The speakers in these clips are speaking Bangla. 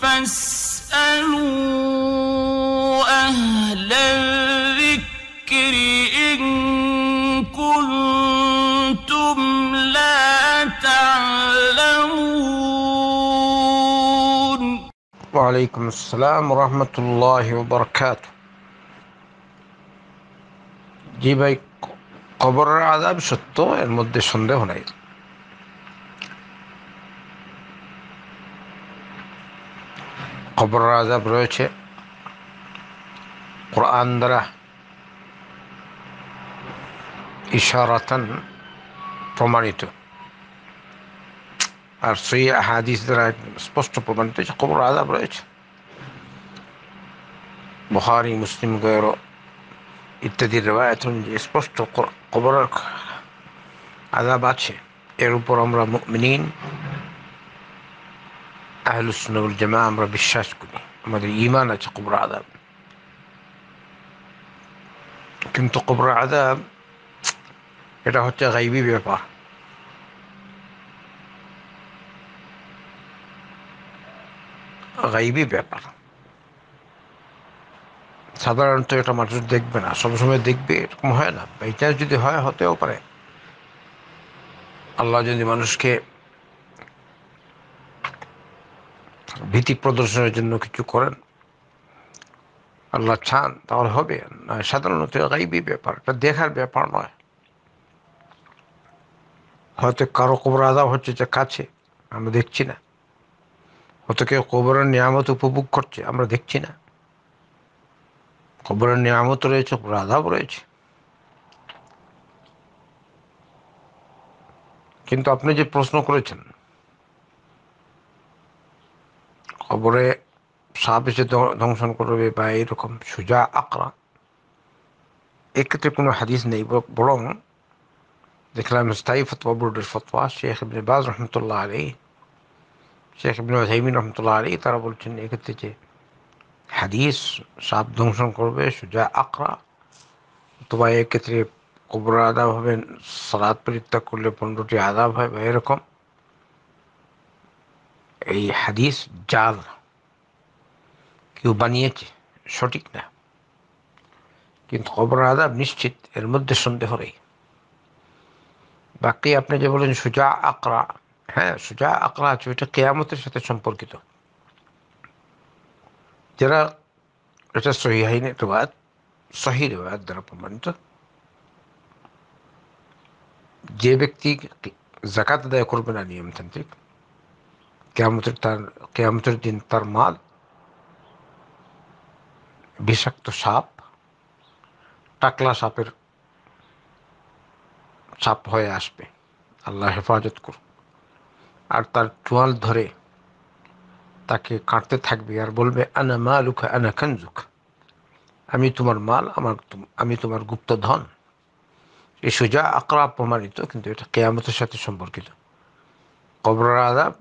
فاسألوا أهل الذكر إن كنتم لا تعلمون وعليكم السلام ورحمة الله وبركاته جيبك قبر عذاب شطو সত্য এর هنا কবর আজাব রয়েছে কোরআন দ্বারা ইশারাতান প্রমাণিত আর সেই হাদিস দ্বারা স্পষ্ট প্রমাণিত হচ্ছে কবর আজাব রয়েছে বহারি মুসলিম গয়ের ইত্যাদি রেবায়ত যে স্পষ্ট কবর আজাব আছে এর উপর আমরা মিনিন আহলুসনবুল জামা আমরা বিশ্বাস করি আমাদের ইমান আছে কুবরা আদাব কিন্তু কুবরা আদাব এটা হচ্ছে গাইবি ব্যাপার গাইবি ব্যাপার সাধারণত এটা মানুষ দেখবে না সবসময় দেখবে এরকম হয় না বাই যদি হয় হতেও পারে আল্লাহ যদি মানুষকে ভীতি প্রদর্শনের জন্য কিছু করেন আল্লাহ চান তাহলে হবে সাধারণত গাইবি ব্যাপার এটা দেখার ব্যাপার নয় হয়তো কারো কবর আদা হচ্ছে যে কাছে আমরা দেখছি না হয়তো কেউ কবরের নিয়ামত উপভোগ করছে আমরা দেখছি না কবরের নিয়ামত রয়েছে কবর আধাও রয়েছে কিন্তু আপনি যে প্রশ্ন করেছেন কবরে সাপ এসে করবে বা এরকম সুজা আকরা এক্ষেত্রে কোনো হাদিস নেই বরং দেখলাম স্থায়ী ফতোয়া বোর্ডের ফতোয়া শেখ ইবনে বাজ রহমতুল্লাহ আলী শেখ ইবনে ওয়াহিমিন রহমতুল্লাহ আলী তারা বলছেন এক্ষেত্রে যে হাদিস সাপ ধ্বংসন করবে সুজা আকরা অথবা এক্ষেত্রে কবর আদাব হবে সালাদ পরিত্যাগ করলে পনেরোটি আদাব হয় বা এরকম এই হাদিস জাল কেউ বানিয়েছে সঠিক না কিন্তু কবর আদাব নিশ্চিত এর মধ্যে সন্দেহ নেই বাকি আপনি যে বলেন সুজা আকরা হ্যাঁ সুজা আকরা আছে ওইটা কেয়ামতের সাথে সম্পর্কিত যারা এটা সহিহাইন রেবাদ সহি রেবাদ দ্বারা প্রমাণিত যে ব্যক্তি জাকাত আদায় করবে না নিয়মতান্ত্রিক কেয়ামতের তার কেয়ামতের দিন তার মাল বিষাক্ত সাপ টাকলা সাপের সাপ হয়ে আসবে আল্লাহ হেফাজত করুক আর তার চোয়াল ধরে তাকে কাটতে থাকবে আর বলবে আনা মা লুখা আনা খানজুক আমি তোমার মাল আমার আমি তোমার গুপ্ত ধন এ সোজা আকরা প্রমাণিত কিন্তু এটা কেয়ামতের সাথে সম্পর্কিত কবর আদাব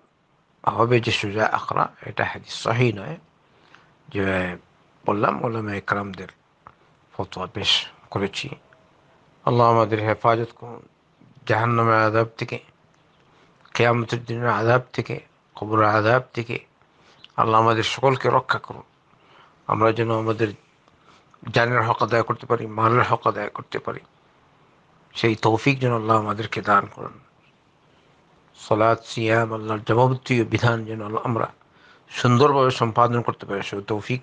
হবে যে সোজা আকরা এটা হাদিস সহি নয় যে বললাম ওলামা একরামদের ফতোয়া পেশ করেছি আল্লাহ আমাদের হেফাজত করুন জাহান্নামের আদাব থেকে কেয়ামতের দিনের আদাব থেকে খবরের আদাব থেকে আল্লাহ আমাদের সকলকে রক্ষা করুন আমরা যেন আমাদের জানের হক আদায় করতে পারি মালের হক আদায় করতে পারি সেই তৌফিক যেন আল্লাহ আমাদেরকে দান করুন সলাদ সিয়াম আল্লাহর জবাবতীয় বিধান যেন আমরা সুন্দরভাবে সম্পাদন করতে পারি সে তৌফিক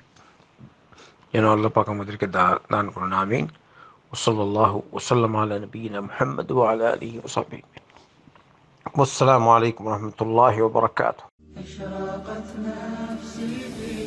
என அல்ல பார்க்க முதலிக்க நான் குருநாமீன் وصلى الله وسلم على نبينا محمد وعلى آله وصحبه والسلام عليكم ورحمة الله وبركاته أشرقت نفسي